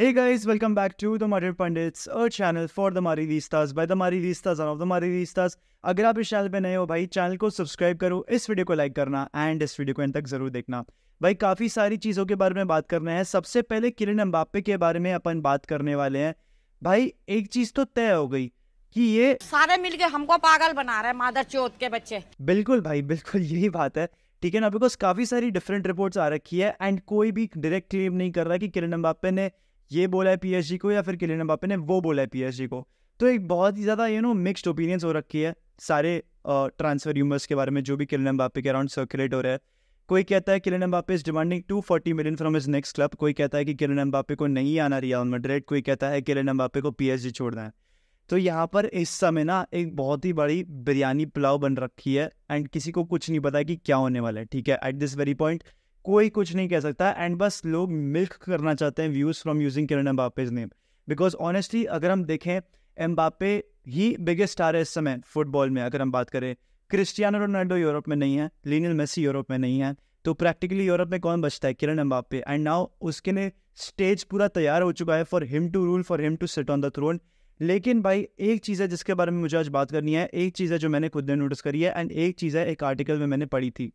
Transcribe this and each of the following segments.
Hey guys, welcome back to the Madhur Pandits, a channel for the Marivistas by the Marivistas and of the Marivistas. अगर आप इस channel पे नए हो भाई चैनल को सब्सक्राइब करो इस वीडियो को लाइक करना एंड इस वीडियो को एंड तक जरूर देखना भाई काफ़ी सारी चीज़ों के बारे में बात करना है सबसे पहले किरण अम्बापे के बारे में अपन बात करने वाले हैं भाई एक चीज़ तो तय हो गई कि ये सारे मिलके हमको पागल बना रहे हैं मादर चौथ के बच्चे बिल्कुल भाई बिल्कुल यही बात है ठीक है ना बिकॉज काफ़ी सारी डिफरेंट रिपोर्ट्स आ रखी है एंड कोई भी डायरेक्ट क्लेम नहीं कर रहा कि किरण अम्बापे ने ये बोला है पीएसजी को या फिर किलियन बापे ने वो बोला है पीएसजी को तो एक बहुत ही ज़्यादा यू नो मिक्सड ओपिनियंस हो रखी है सारे ट्रांसफर यूमर्स के बारे में जो भी किलन बापे के अराउंड सर्कुलेट हो रहा है कोई कहता है Kylian Mbappe is demanding two forty million from his next club कोई कहता है कि किलियन बापे को नहीं आना रियाल मेड्रिड कोई कहता है किलियन बापे को पीएसजी छोड़ना है तो यहाँ पर इस समय ना एक बहुत ही बड़ी बिरयानी पुलाव बन रखी है एंड किसी को कुछ नहीं पता कि क्या होने वाला है ठीक है एट दिस वेरी पॉइंट कोई कुछ नहीं कह सकता एंड बस लोग मिल्क करना चाहते हैं views from using Kylian Mbappe's name because honestly अगर हम देखें एम्बापे ही बिगेस्ट स्टार है इस समय फुटबॉल में अगर हम बात करें क्रिस्टियानो रोनाल्डो यूरोप में नहीं है लीनियल मेसी यूरोप में नहीं है तो प्रैक्टिकली यूरोप में कौन बचता है किरण एम्बापे एंड नाउ उसके लिए स्टेज पूरा तैयार हो चुका है for him to rule for him to sit on the throne लेकिन भाई एक चीज़ है जिसके बारे में मुझे आज बात करनी है एक चीज़ है जो मैंने खुद ने नोटिस करी है एंड एक चीज़ है एक आर्टिकल में मैंने पढ़ी थी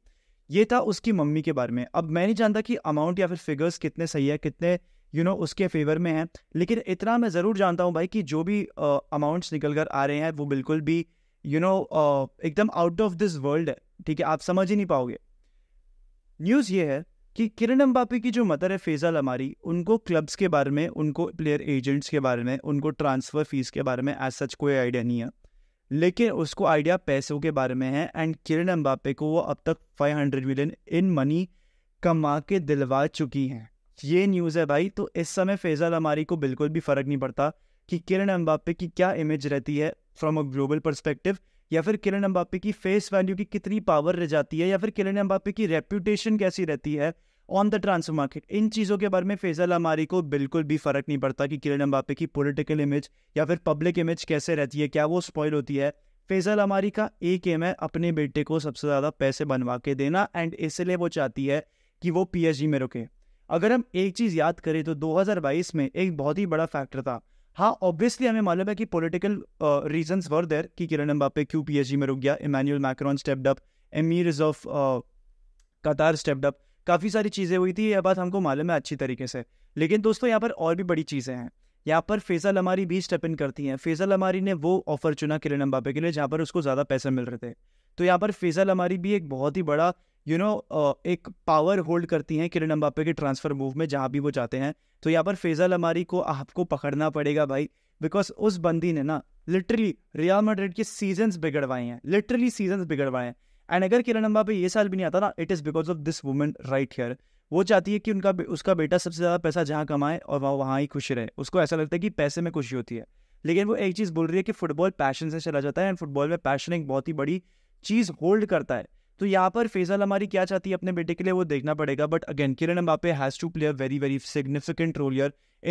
ये था उसकी मम्मी के बारे में अब मैं नहीं जानता कि अमाउंट या फिर फिगर्स कितने सही है कितने यू you नो know, उसके फेवर में है लेकिन इतना मैं ज़रूर जानता हूँ भाई कि जो भी अमाउंट्स uh, निकल कर आ रहे हैं वो बिल्कुल भी you you know know, uh, एकदम आउट ऑफ दिस वर्ल्ड है ठीक है आप समझ ही नहीं पाओगे न्यूज़ ये है कि किरण अम्बापी की जो मदर है फेजल हमारी उनको क्लब्स के बारे में उनको प्लेयर एजेंट्स के बारे में उनको ट्रांसफ़र फीस के बारे में एज सच कोई आइडिया नहीं है लेकिन उसको आइडिया पैसों के बारे में है एंड किरण अम्बापे को वो अब तक 500 मिलियन इन मनी कमा के दिलवा चुकी हैं ये न्यूज़ है भाई तो इस समय फैजल हमारी को बिल्कुल भी फ़र्क नहीं पड़ता कि किरण अम्बापे की क्या इमेज रहती है फ्रॉम अ ग्लोबल परस्पेक्टिव या फिर किरण अम्बापे की फेस वैल्यू की कितनी पावर रह जाती है या फिर किरण अम्बापे की रेपूटेशन कैसी रहती है ऑन द ट्रांसफर मार्केट इन चीज़ों के बारे में फैजल हमारी को बिल्कुल भी फ़र्क नहीं पड़ता कि किरण अम्बापे की पॉलिटिकल इमेज या फिर पब्लिक इमेज कैसे रहती है क्या वो स्पॉयल होती है फैजल हमारी का एक एम है अपने बेटे को सबसे ज़्यादा पैसे बनवा के देना एंड इसलिए वो चाहती है कि वो पीएचडी में रुके अगर हम एक चीज़ याद करें तो 2022 में एक बहुत ही बड़ा फैक्टर था हाँ ऑब्वियसली हमें मालूम है कि पॉलिटिकल रीजंस वर देर कि किरण अम्बापे क्यों पीएचडी में रुक गया Emmanuel Macron stepped up emirs of Qatar stepped up काफ़ी सारी चीज़ें हुई थी यह बात हमको मालूम है अच्छी तरीके से लेकिन दोस्तों यहाँ पर और भी बड़ी चीज़ें हैं यहाँ पर फैजल हमारी भी स्टेप इन करती हैं फैजल हमारी ने वो ऑफर चुना किरण अम्बापे के लिए जहाँ पर उसको ज़्यादा पैसे मिल रहे थे तो यहाँ पर फैजल हमारी भी एक बहुत ही बड़ा यू you नो know, एक पावर होल्ड करती हैं किरण अम्बापे के ट्रांसफ़र मूव में जहाँ भी वो जाते हैं तो यहाँ पर फैजल हमारी को आपको पकड़ना पड़ेगा भाई बिकॉज उस बंदी ने ना लिटरली रियल मैड्रिड के सीजन्स बिगड़वाए हैं लिटरली सीजन्स बिगड़वाए हैं एंड अगर किरण अम्बापे ये साल भी नहीं आता ना it is because of this women right here वो चाहती है कि उनका उसका बेटा सबसे ज़्यादा पैसा जहाँ कमाए और वह वहाँ ही खुश रहे उसको ऐसा लगता है कि पैसे में खुशी होती है लेकिन वो एक चीज़ बोल रही है कि फुटबॉल पैशन से चला जाता है एंड फुटबॉल में पैशन एक बहुत ही बड़ी चीज़ होल्ड करता है तो यहाँ पर फैजल हमारी क्या चाहती है अपने बेटे के लिए वो देखना पड़ेगा but again Kylian Mbappe has to play a very very significant role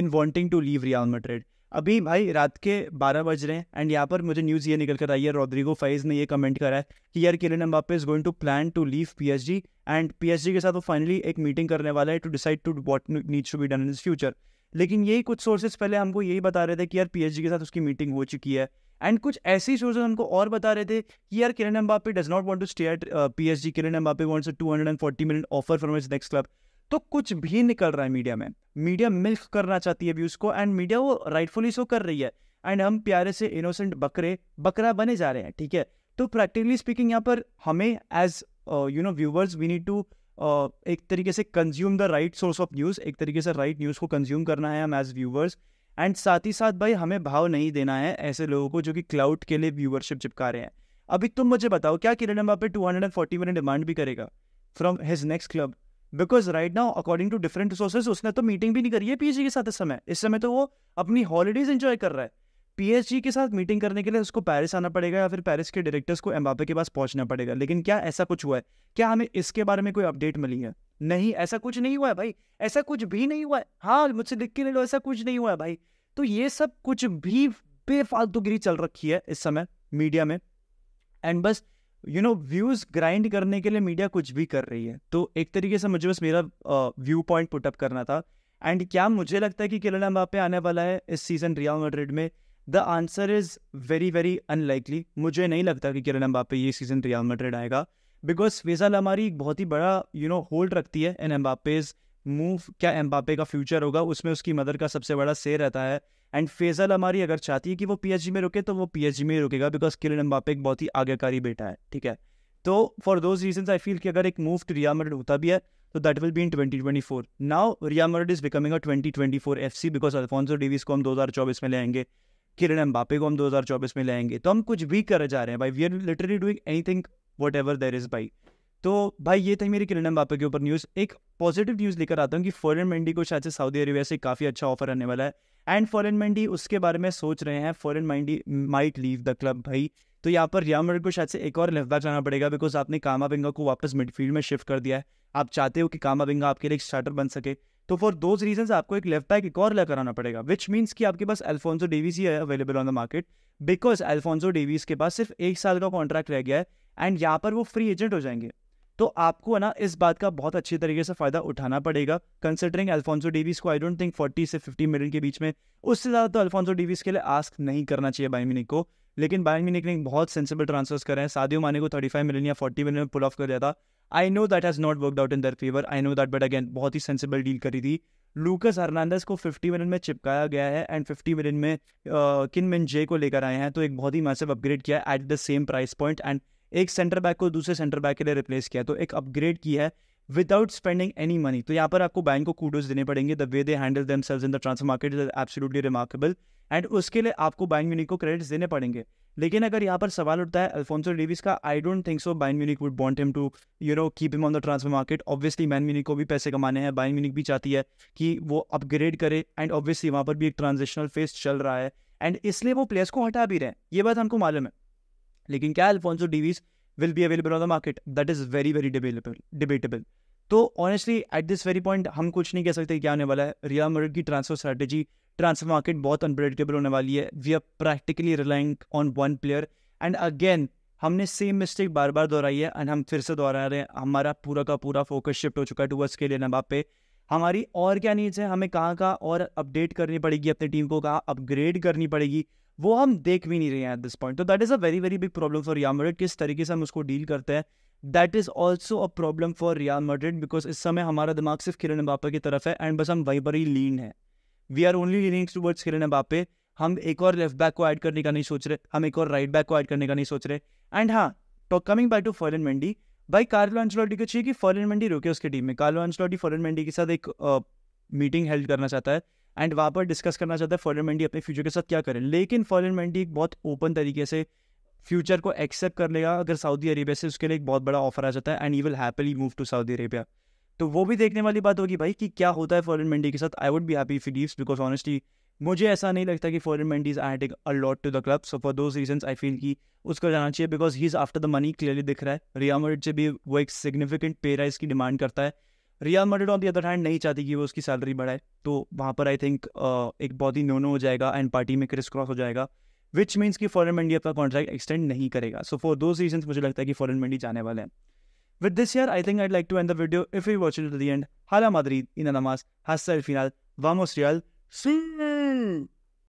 in wanting to leave Real Madrid अभी भाई रात के बारह बज रहे हैं एंड यहाँ पर मुझे न्यूज़ ये निकल कर आई है रोड्रिगो फाइज ने ये कमेंट करा है कि यार Kylian Mbappe is going to plan to leave PSG and PSG के साथ वो फाइनली एक मीटिंग करने वाला है to decide to what needs to be done in future लेकिन यही कुछ सोर्सेज पहले हमको यही बता रहे थे कि यार पी के साथ उसकी मीटिंग हो चुकी है एंड कुछ ऐसी सोर्सेज हमको और बता रहे थे कि यार Kylian Mbappe does not want to stay at P S G Kylian two hundred and forty million offer from his next club तो कुछ भी निकल रहा है मीडिया में मीडिया मिल्क करना चाहती है व्यूज को एंड मीडिया वो राइटफुली सो कर रही है एंड हम प्यारे से इनोसेंट बकरे बकरा बने जा रहे हैं ठीक है तो प्रैक्टिकली स्पीकिंग यहाँ पर हमें as you know viewers we need to एक तरीके से consume the right source of news एक तरीके से राइट न्यूज़ को कंज्यूम करना है हम एज व्यूवर्स एंड साथ ही साथ भाई हमें भाव नहीं देना है ऐसे लोगों को जो कि क्लाउड के लिए व्यूवरशिप चिपका रहे हैं अभी तुम मुझे बताओ क्या Kylian Mbappe two hundred and forty demand भी करेगा from his next club because right now according to different resources उसने तो मीटिंग भी नहीं करी है पीएचडी के साथ इस समय इस समय तो वो अपनी हॉलीडेज इंजॉय कर रहा है पीएचडी के साथ मीटिंग करने के लिए उसको पेरिस आना पड़ेगा या फिर पेरिस के डायरेक्टर्स को एम्बापे के पास पहुंचना पड़ेगा लेकिन क्या ऐसा कुछ हुआ है क्या हमें इसके बारे में कोई अपडेट मिली है नहीं ऐसा कुछ नहीं हुआ है भाई ऐसा कुछ भी नहीं हुआ है हाँ मुझसे लिख के ले लो ऐसा कुछ नहीं हुआ है भाई तो ये सब कुछ भी बेफालतूगिरी चल रखी है इस समय मीडिया में एंड बस यू नो व्यूज ग्राइंड करने के लिए मीडिया कुछ भी कर रही है तो एक तरीके से मुझे बस मेरा व्यू पॉइंट पुटअप करना था एंड क्या मुझे लगता है कि किलन एम्बापे आने वाला है इस सीजन रियल मेड्रिड में the answer is very very unlikely मुझे नहीं लगता कि किरण अम्बापे ये सीजन रियल मेड्रिड आएगा बिकॉज फेजा लमारी एक बहुत ही बड़ा यू नो होल्ड रखती है एन एम्बापेज मूव क्या एम्बापे का फ्यूचर होगा उसमें उसकी मदर का सबसे बड़ा से रहता है एंड फेजल हमारी अगर चाहती है कि वो पी में रुके तो वो पी में ही रुकेगा बिकॉज किरण एम्बापे एक बहुत ही आगेकारी बेटा है ठीक है तो for those reason I feel कि अगर एक मूव टू रिया मरड होता भी है तो that will be in twenty twenty four now Real Madrid is becoming a twenty twenty four F C because Alphonso Davies को हम दो हज़ार चौबीस में लेंगे किरण एम्बापे को हम दो हज़ार चौबीस में लेंगे तो हम कुछ भी कर जा रहे हैं भाई we are literally doing anything whatever there is by तो भाई ये था मेरी किरण बापा के ऊपर न्यूज़ एक पॉजिटिव न्यूज़ लेकर आता हूँ कि फॉरन मंडी को शायद से सऊदी अरेबिया से काफ़ी अच्छा ऑफर आने वाला है एंड फॉरन मंडी उसके बारे में सोच रहे हैं Ferland Mendy might leave the club भाई तो यहाँ पर रियामर को शायद से एक और लेफ्ट बैक जाना पड़ेगा बिकॉज आपने कामा बिंगा को वापस मिडफील्ड में शिफ्ट कर दिया है आप चाहते हो कि कामा बिंगा आपके लिए एक स्टार्टर बन सके तो फॉर दोज रीजन आपको एक लेफ्ट बैक एक और लेकर आना पड़ेगा विच मीन्स कि आपके पास अल्फोंसो डेवीज ही है available on the market because Alphonso Davies के पास सिर्फ एक साल का कॉन्ट्रैक्ट रह गया है एंड यहाँ पर वो फ्री एजेंट हो जाएंगे तो आपको है ना इस बात का बहुत अच्छे तरीके से फ़ायदा उठाना पड़ेगा कंसिडरिंग अल्फोंसो डेविस को आई डोंट थिंक फोर्टी से फिफ्टी मिलियन के बीच में उससे ज़्यादा तो अल्फोंसो डेविस के लिए आस्क नहीं करना चाहिए बाइन मिनिक को लेकिन बाइन मिनिक ने बहुत सेंसिबल ट्रांसफर्स करे हैं सादियो माने को थर्टी फाइव मिलियन या फोर्टी मिलियन में पुल ऑफ कर दिया था I know that has not work out in their favour I know that but again बहुत ही सेंसिबल डील करी थी लूकस हर्नांडस को 50 मिलियन में चिपकाया गया है एंड 50 मिलियन में किन मिन जे को लेकर आए हैं तो एक बहुत ही मैसिव अपग्रेड किया है at the same price point and एक सेंटर बैक को दूसरे सेंटर बैक के लिए रिप्लेस किया तो एक अपग्रेड की है विदाउट स्पेंडिंग एनी मनी तो यहाँ पर आपको बैंक को कूडोज देने पड़ेंगे the way they handle them sales in the transfer market is absolutely remarkable and उसके लिए आपको बाइन म्यूनिक को क्रेडिट्स देने पड़ेंगे लेकिन अगर यहाँ पर सवाल उठता है अल्फोंसो डेविस का आई don't think so Bayern Munich would want him to you know keep him on the transfer market obviously Bayern Munich को भी पैसे कमाने हैं बाइन म्यूनिक भी चाहती है कि वो अपग्रेड करे एंड ऑब्वियसली वहाँ पर भी एक ट्रांजेक्शनल फेस चल रहा है एंड इसलिए वो प्लेयर्स को हटा भी रहे हैं ये बात हमको मालूम है लेकिन क्या Alphonso Davies will be available on the market that is very very debatable debatable तो honestly at this very point हम कुछ नहीं कह सकते क्या होने वाला है रिया मर्ड की ट्रांसफर स्ट्रैटेजी ट्रांसफर मार्केट बहुत अनप्रडिक्टेबल होने वाली है we are practically relying on one player and again हमने सेम मिस्टेक बार बार दोहराई है एंड हम फिर से दोहरा रहे हैं हमारा पूरा का पूरा फोकस शिफ्ट हो चुका है टूवर्स के लिए नबाब पे हमारी और क्या नीड्स है हमें कहाँ कहाँ और अपडेट करनी पड़ेगी अपनी टीम को कहाँ अपग्रेड करनी पड़ेगी वो हम देख भी नहीं रहे हैं एट दिस पॉइंट तो that is a very very big problem for Real Madrid किस तरीके से हम उसको डील करते हैं that is also a problem for Real Madrid because इस समय हमारा दिमाग सिर्फ किरण बापे की तरफ है एंड बस हम वहीं पर ही लीन है we are only leaning towards Kylian Mbappe हम एक और लेफ्ट बैक को ऐड करने का नहीं सोच रहे हम एक और राइट बैक को ऐड करने का नहीं सोच रहे एंड हाँ तो coming back to Ferland Mendy भाई कार्लो एंसलॉटी को चाहिए कि फॉरन मंडी रोके उसके टीम में कार्लो एंसलॉटी फॉरन मंडी के साथ एक मीटिंग हेल्ड करना चाहता है एंड वहाँ पर डिस्कस करना चाहता है फॉरन मेंडी अपने फ्यूचर के साथ क्या करें लेकिन फॉरन मेंडी एक बहुत ओपन तरीके से फ्यूचर को एक्सेप्ट कर लेगा अगर सऊदी अरेबिया से उसके लिए एक बहुत बड़ा ऑफर आ जाता है and he will happily move to Saudi Arabia तो वो भी देखने वाली बात होगी भाई कि क्या होता है फॉरन मंडी के साथ I would be happy if leaves because honestly मुझे ऐसा नहीं लगता कि Ferland Mendy's I take a lot to the club so for those reason I feel कि उसको जाना चाहिए because he is after the money clearly दिख रहा है रियामोड से भी वो एक सिग्निफिकेंट पे राइज की डिमांड करता है Real Madrid on the other hand नहीं चाहती कि वो उसकी सैलरी बढ़ाए तो वहाँ पर आई थिंक एक बहुत ही नो नो हो जाएगा एंड पार्टी में क्रिस क्रॉस हो जाएगा विच मीन्स कि फॉरन मंडी अपना कॉन्ट्रैक्ट एक्सटेंड नहीं करेगा सो फॉर दोज रीजन मुझे लगता है कि फॉरन मंडी जाने वाले हैं with this year I think I like to end the video if you watch it the end हाला मादरीद इन नमाज हसल फिनाल वामोस रियल सी